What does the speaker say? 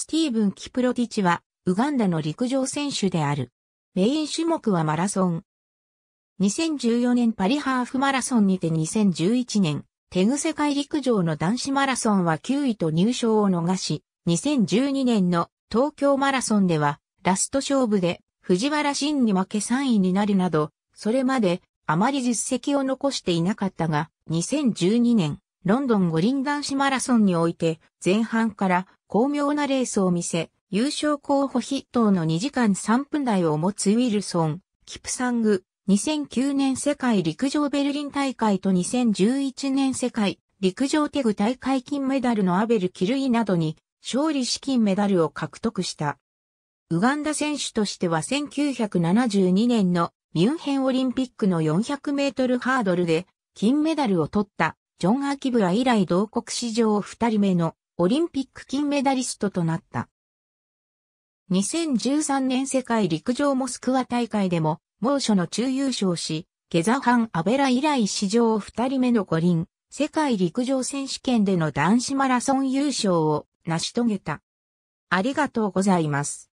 スティーブン・キプロティチは、ウガンダの陸上選手である。メイン種目はマラソン。2014年パリハーフマラソンにて2011年、テグ世界陸上の男子マラソンは9位と入賞を逃し、2012年の東京マラソンでは、ラスト勝負で藤原慎に負け3位になるなど、それまであまり実績を残していなかったが、2012年、ロンドン五輪男子マラソンにおいて、前半から巧妙なレースを見せ、優勝候補筆頭の2時間3分台を持つウィルソン、キプサング、2009年世界陸上ベルリン大会と2011年世界陸上テグ大会金メダルのアベル・キルイなどに勝利資金メダルを獲得した。ウガンダ選手としては1972年のミュンヘンオリンピックの400メートルハードルで金メダルを取ったジョン・アキブラ以来同国史上二人目のオリンピック金メダリストとなった。2013年世界陸上モスクワ大会でも猛暑の中優勝し、ゲザハン・アベラ以来史上二人目の五輪、世界陸上選手権での男子マラソン優勝を成し遂げた。ありがとうございます。